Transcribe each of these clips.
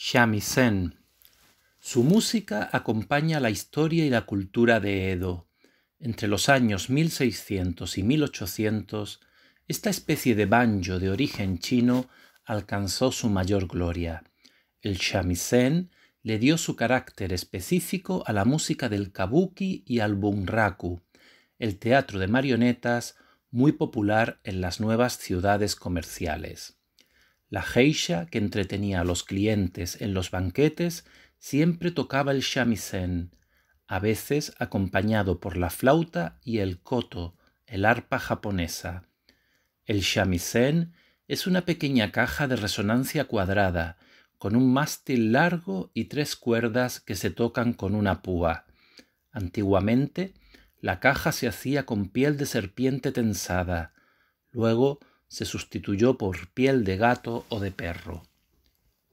shamisen. Su música acompaña la historia y la cultura de Edo. Entre los años 1600 y 1800, esta especie de banjo de origen chino alcanzó su mayor gloria. El shamisen le dio su carácter específico a la música del kabuki y al bunraku, el teatro de marionetas muy popular en las nuevas ciudades comerciales. La geisha que entretenía a los clientes en los banquetes siempre tocaba el shamisen, a veces acompañado por la flauta y el koto, el arpa japonesa. El shamisen es una pequeña caja de resonancia cuadrada, con un mástil largo y tres cuerdas que se tocan con una púa. Antiguamente, la caja se hacía con piel de serpiente tensada. Luego se sustituyó por piel de gato o de perro.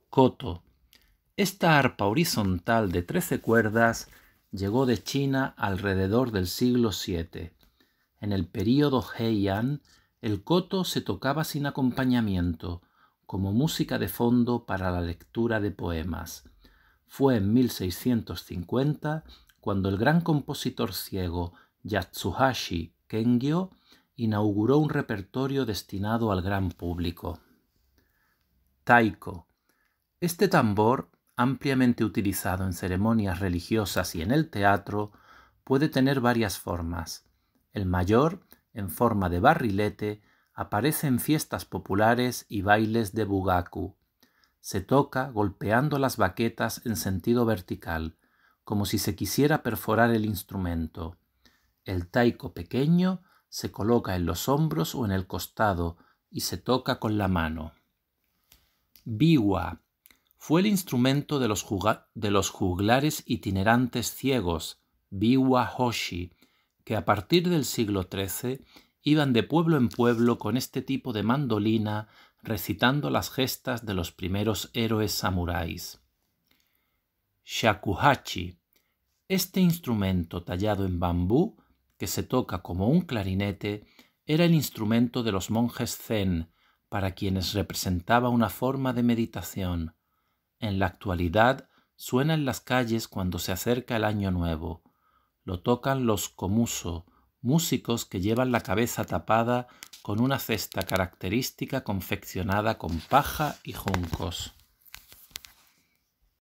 Coto. Esta arpa horizontal de trece cuerdas llegó de China alrededor del siglo VII. En el período Heian, el coto se tocaba sin acompañamiento, como música de fondo para la lectura de poemas. Fue en 1650 cuando el gran compositor ciego Yatsuhashi Kengyo inauguró un repertorio destinado al gran público. Taiko. Este tambor, ampliamente utilizado en ceremonias religiosas y en el teatro, puede tener varias formas. El mayor, en forma de barrilete, aparece en fiestas populares y bailes de bugaku. Se toca golpeando las baquetas en sentido vertical, como si se quisiera perforar el instrumento. El taiko pequeño se coloca en los hombros o en el costado y se toca con la mano. Biwa fue el instrumento de los, juglares itinerantes ciegos, Biwa Hoshi, que a partir del siglo XIII iban de pueblo en pueblo con este tipo de mandolina recitando las gestas de los primeros héroes samuráis. Shakuhachi. Este instrumento tallado en bambú que se toca como un clarinete, era el instrumento de los monjes zen, para quienes representaba una forma de meditación. En la actualidad suena en las calles cuando se acerca el año nuevo. Lo tocan los comuso, músicos que llevan la cabeza tapada con una cesta característica confeccionada con paja y juncos.